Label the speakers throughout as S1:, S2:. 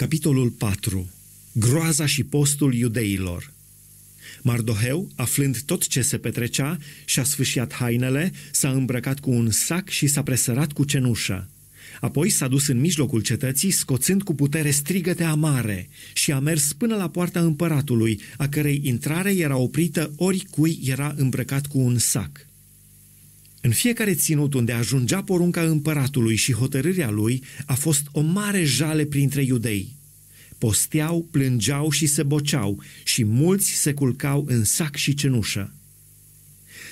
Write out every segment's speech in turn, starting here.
S1: Capitolul 4. Groaza și postul iudeilor. Mardoheu, aflând tot ce se petrecea, și-a sfâșiat hainele, s-a îmbrăcat cu un sac și s-a presărat cu cenușă. Apoi s-a dus în mijlocul cetății, scoțând cu putere strigăte amare și a mers până la poarta împăratului, a cărei intrare era oprită oricui era îmbrăcat cu un sac. În fiecare ținut unde ajungea porunca împăratului și hotărârea lui, a fost o mare jale printre iudei. Posteau, plângeau și se boceau și mulți se culcau în sac și cenușă.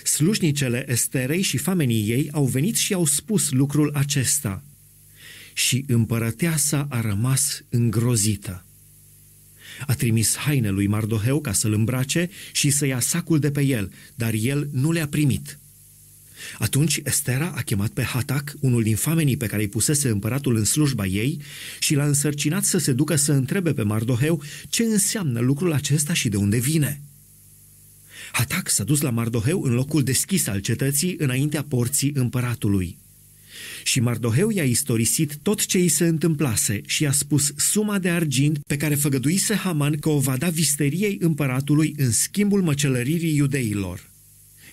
S1: Slușnicele Esterei și famenii ei au venit și au spus lucrul acesta și împărăteasa a rămas îngrozită. A trimis haine lui Mardoheu ca să-l îmbrace și să ia sacul de pe el, dar el nu le-a primit – atunci Estera a chemat pe Hatac, unul din famenii pe care îi pusese împăratul în slujba ei, și l-a însărcinat să se ducă să întrebe pe Mardoheu ce înseamnă lucrul acesta și de unde vine. Hatac s-a dus la Mardoheu în locul deschis al cetății, înaintea porții împăratului. Și Mardoheu i-a istorisit tot ce i se întâmplase și i-a spus suma de argint pe care făgăduise Haman că o va da visteriei împăratului în schimbul măcelăririi iudeilor.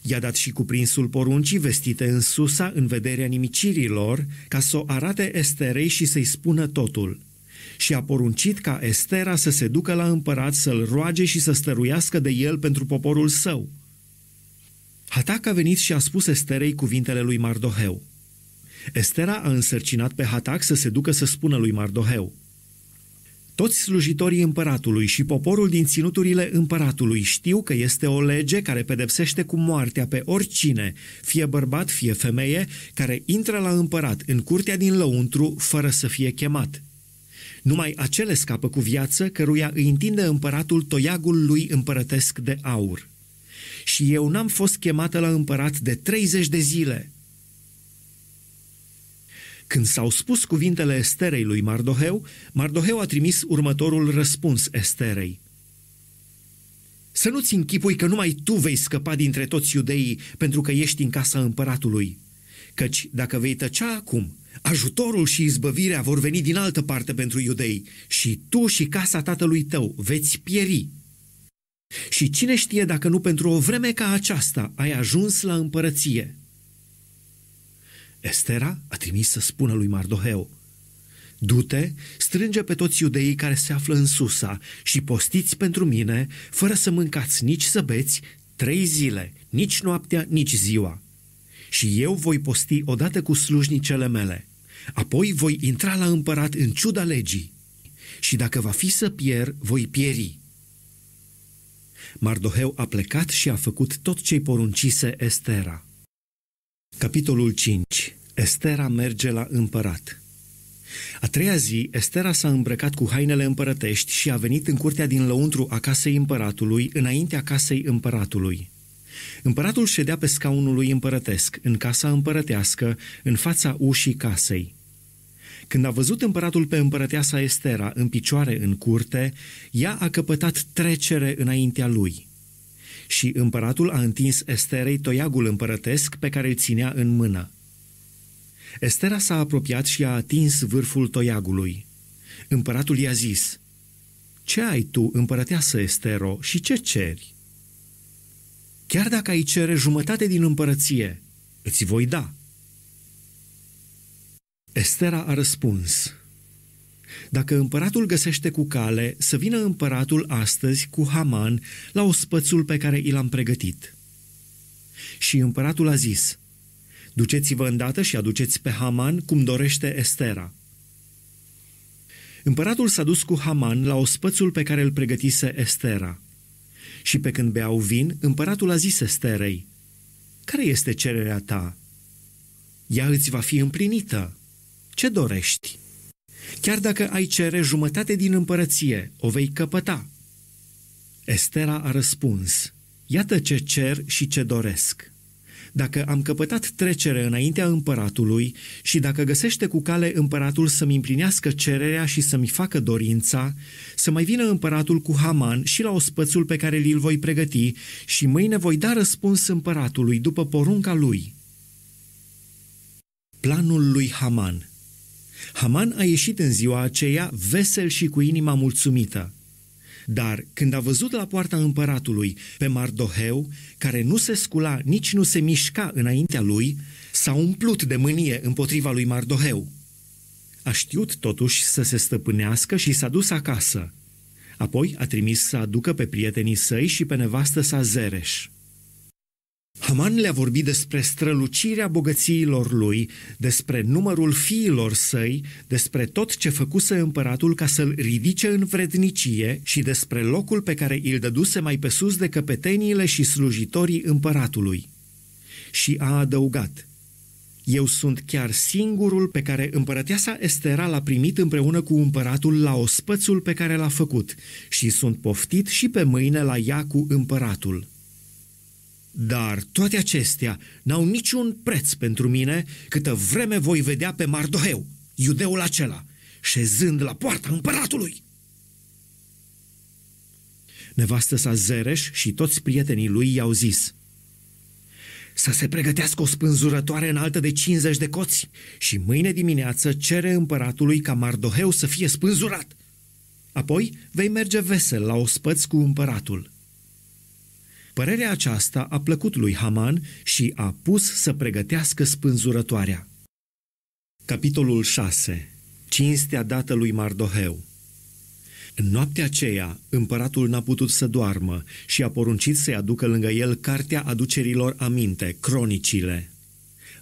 S1: I-a dat și cuprinsul poruncii vestite în Susa în vederea nimicirilor, ca să o arate Esterei și să-i spună totul. Și a poruncit ca Estera să se ducă la împărat să-l roage și să stăruiască de el pentru poporul său. Hatac a venit și a spus Esterei cuvintele lui Mardoheu. Estera a însărcinat pe Hatac să se ducă să spună lui Mardoheu – toți slujitorii împăratului și poporul din ținuturile împăratului știu că este o lege care pedepsește cu moartea pe oricine, fie bărbat, fie femeie, care intră la împărat în curtea din lăuntru fără să fie chemat. Numai acele scapă cu viață căruia îi întinde împăratul toiagul lui împărătesc de aur. Și eu n-am fost chemată la împărat de 30 de zile – când s-au spus cuvintele Esterei lui Mardoheu, Mardoheu a trimis următorul răspuns Esterei. Să nu-ți închipui că numai tu vei scăpa dintre toți iudeii pentru că ești în casa împăratului, căci dacă vei tăcea acum, ajutorul și izbăvirea vor veni din altă parte pentru iudei și tu și casa tatălui tău veți pieri. Și cine știe dacă nu pentru o vreme ca aceasta ai ajuns la împărăție?' Estera a trimis să spună lui Mardoheu, Du-te, strânge pe toți iudeii care se află în Susa și postiți pentru mine, fără să mâncați nici să beți, trei zile, nici noaptea, nici ziua. Și eu voi posti odată cu slujnicele mele. Apoi voi intra la împărat în ciuda legii. Și dacă va fi să pier, voi pieri. Mardoheu a plecat și a făcut tot ce-i poruncise Estera. Capitolul 5. Estera merge la împărat. A treia zi, Estera s-a îmbrăcat cu hainele împărătești și a venit în curtea din lăuntru a casei împăratului, înaintea casei împăratului. Împăratul ședea pe scaunul lui împărătesc, în casa împărătească, în fața ușii casei. Când a văzut împăratul pe împărăteasa Estera în picioare în curte, ea a căpătat trecere înaintea lui – și împăratul a întins Esterei toiagul împărătesc pe care îl ținea în mână. Estera s-a apropiat și a atins vârful toiagului. Împăratul i-a zis, Ce ai tu, împărăteasă Estero, și ce ceri? Chiar dacă ai cere jumătate din împărăție, îți voi da. Estera a răspuns, dacă împăratul găsește cu cale, să vină împăratul astăzi cu Haman la ospățul pe care i l-am pregătit. Și împăratul a zis, Duceți-vă îndată și aduceți pe Haman cum dorește Estera. Împăratul s-a dus cu Haman la ospățul pe care îl pregătise Estera. Și pe când beau vin, împăratul a zis Esterei, Care este cererea ta? Ea îți va fi împlinită. Ce dorești? Chiar dacă ai cere jumătate din împărăție, o vei căpăta. Estera a răspuns, iată ce cer și ce doresc. Dacă am căpătat trecere înaintea împăratului și dacă găsește cu cale împăratul să-mi împlinească cererea și să-mi facă dorința, să mai vină împăratul cu Haman și la ospățul pe care li-l voi pregăti și mâine voi da răspuns împăratului după porunca lui. Planul lui Haman – Haman a ieșit în ziua aceea vesel și cu inima mulțumită. Dar când a văzut la poarta împăratului pe Mardoheu, care nu se scula, nici nu se mișca înaintea lui, s-a umplut de mânie împotriva lui Mardoheu. A știut totuși să se stăpânească și s-a dus acasă. Apoi a trimis să aducă pe prietenii săi și pe nevastă sa Zereș. Haman le-a vorbit despre strălucirea bogățiilor lui, despre numărul fiilor săi, despre tot ce făcuse împăratul ca să-l ridice în vrednicie și despre locul pe care îl dăduse mai pe sus de căpeteniile și slujitorii împăratului. Și a adăugat, Eu sunt chiar singurul pe care împărăteasa Estera l-a primit împreună cu împăratul la ospățul pe care l-a făcut și sunt poftit și pe mâine la ea cu împăratul.” Dar toate acestea n-au niciun preț pentru mine câtă vreme voi vedea pe Mardoheu, iudeul acela, șezând la poarta împăratului. Nevastă sa Zereș și toți prietenii lui i-au zis să se pregătească o spânzurătoare înaltă de 50 de coți și mâine dimineață cere împăratului ca Mardoheu să fie spânzurat. Apoi vei merge vesel la ospăți cu împăratul – Părerea aceasta a plăcut lui Haman și a pus să pregătească spânzurătoarea. Capitolul 6. Cinstea dată lui Mardoheu în noaptea aceea, împăratul n-a putut să doarmă și a poruncit să-i aducă lângă el cartea aducerilor aminte, cronicile.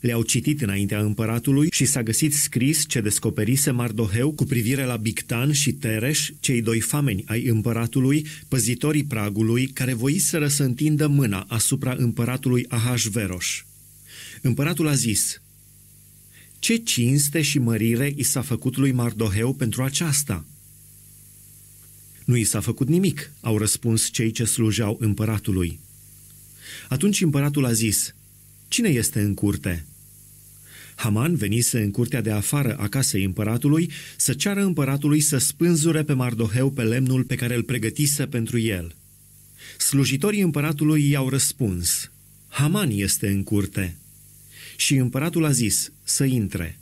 S1: Le-au citit înaintea împăratului și s-a găsit scris ce descoperise Mardoheu cu privire la Bictan și Tereș, cei doi fameni ai împăratului, păzitorii pragului, care voiseră să întindă mâna asupra împăratului Ahasveros. Împăratul a zis, Ce cinste și mărire i s-a făcut lui Mardoheu pentru aceasta?" Nu i s-a făcut nimic, au răspuns cei ce slujeau împăratului. Atunci împăratul a zis, Cine este în curte? Haman venise în curtea de afară a casei împăratului să ceară împăratului să spânzure pe Mardoheu pe lemnul pe care îl pregătise pentru el. Slujitorii împăratului i-au răspuns, Haman este în curte. Și împăratul a zis să intre.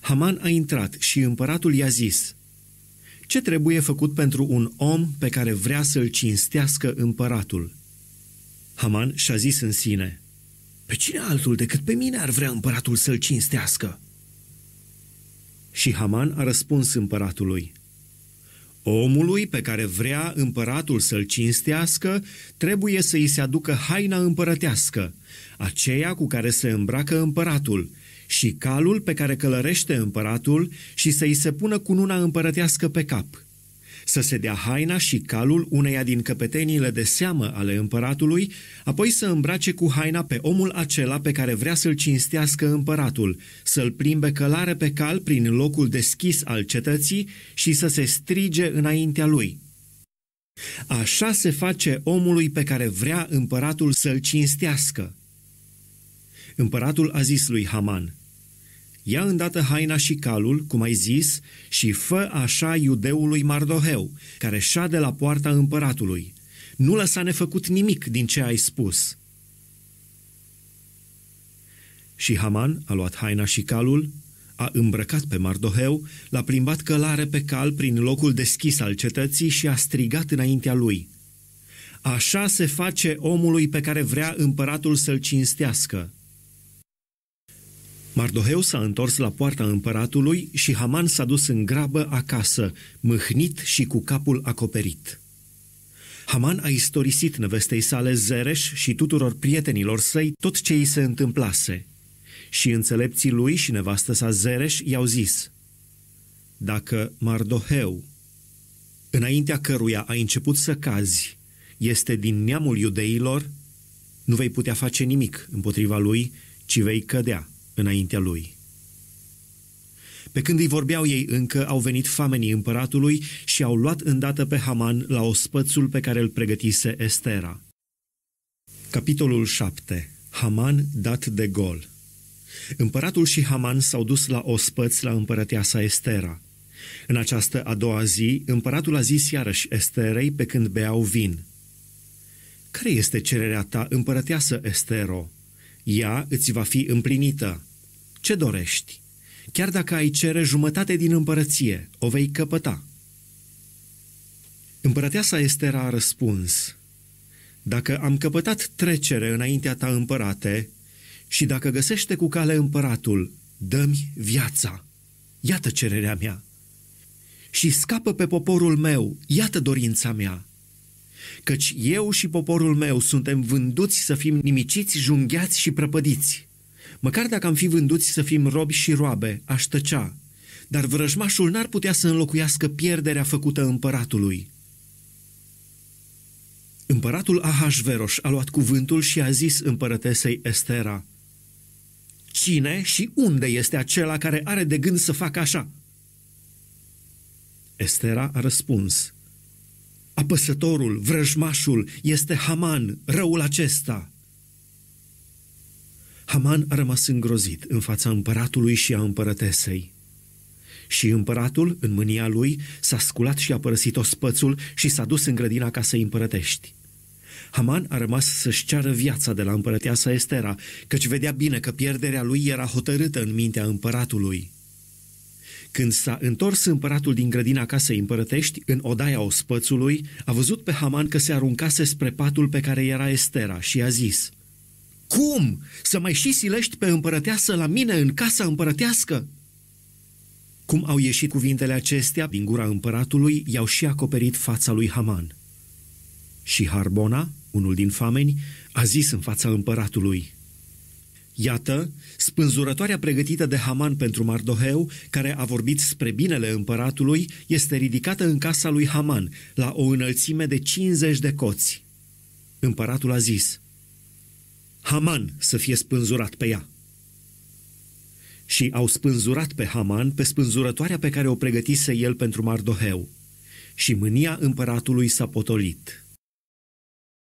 S1: Haman a intrat și împăratul i-a zis, Ce trebuie făcut pentru un om pe care vrea să-l cinstească împăratul? Haman și-a zis în sine, pe cine altul decât pe mine ar vrea împăratul să-l cinstească? Și Haman a răspuns împăratului, Omului pe care vrea împăratul să-l cinstească, trebuie să i se aducă haina împărătească, aceea cu care se îmbracă împăratul, și calul pe care călărește împăratul și să i se pună cununa împărătească pe cap – să se dea haina și calul uneia din căpeteniile de seamă ale împăratului, apoi să îmbrace cu haina pe omul acela pe care vrea să-l cinstească împăratul, să-l plimbe călare pe cal prin locul deschis al cetății și să se strige înaintea lui. Așa se face omului pe care vrea împăratul să-l cinstească. Împăratul a zis lui Haman – Ia îndată haina și calul, cum ai zis, și fă așa iudeului Mardoheu, care șade la poarta împăratului. Nu lăsa nefăcut nimic din ce ai spus.” Și Haman a luat haina și calul, a îmbrăcat pe Mardoheu, l-a plimbat călare pe cal prin locul deschis al cetății și a strigat înaintea lui. Așa se face omului pe care vrea împăratul să-l cinstească. Mardoheu s-a întors la poarta împăratului și Haman s-a dus în grabă acasă, mâhnit și cu capul acoperit. Haman a istorisit nevestei sale Zereș și tuturor prietenilor săi tot ce îi se întâmplase. Și înțelepții lui și nevastă sa Zereș i-au zis, Dacă Mardoheu, înaintea căruia a început să cazi, este din neamul iudeilor, nu vei putea face nimic împotriva lui, ci vei cădea înaintea lui. Pe când îi vorbeau ei încă, au venit famenii împăratului și au luat îndată pe Haman la ospățul pe care îl pregătise Estera. Capitolul 7. Haman dat de gol Împăratul și Haman s-au dus la ospăț la împărăteasa Estera. În această a doua zi, împăratul a zis iarăși Esterei pe când beau vin. Care este cererea ta, împărăteasă Estero?" ea îți va fi împlinită. Ce dorești? Chiar dacă ai cere jumătate din împărăție, o vei căpăta. Împărăteasa Estera a răspuns, Dacă am căpătat trecere înaintea ta, împărate, și dacă găsește cu cale împăratul, dă-mi viața. Iată cererea mea. Și scapă pe poporul meu, iată dorința mea căci eu și poporul meu suntem vânduți să fim nimiciți, jungheați și prăpădiți. Măcar dacă am fi vânduți să fim robi și roabe, aș tăcea, dar vrăjmașul n-ar putea să înlocuiască pierderea făcută împăratului. Împăratul Ahasveros a luat cuvântul și a zis împărătesei Estera, Cine și unde este acela care are de gând să facă așa? Estera a răspuns, apăsătorul, vrăjmașul este Haman, răul acesta. Haman a rămas îngrozit în fața împăratului și a împărătesei. Și împăratul, în mânia lui, s-a sculat și a părăsit ospățul și s-a dus în grădina casei împărătești. Haman a rămas să-și ceară viața de la împărăteasa Estera, căci vedea bine că pierderea lui era hotărâtă în mintea împăratului. Când s-a întors împăratul din grădina casei împărătești, în odaia ospățului, a văzut pe Haman că se aruncase spre patul pe care era Estera și a zis, Cum să mai și silești pe împărăteasă la mine în casa împărătească?" Cum au ieșit cuvintele acestea din gura împăratului, i-au și acoperit fața lui Haman. Și Harbona, unul din fameni, a zis în fața împăratului, Iată, spânzurătoarea pregătită de Haman pentru Mardoheu, care a vorbit spre binele împăratului, este ridicată în casa lui Haman, la o înălțime de 50 de coți. Împăratul a zis, Haman să fie spânzurat pe ea. Și au spânzurat pe Haman pe spânzurătoarea pe care o pregătise el pentru Mardoheu. Și mânia împăratului s-a potolit.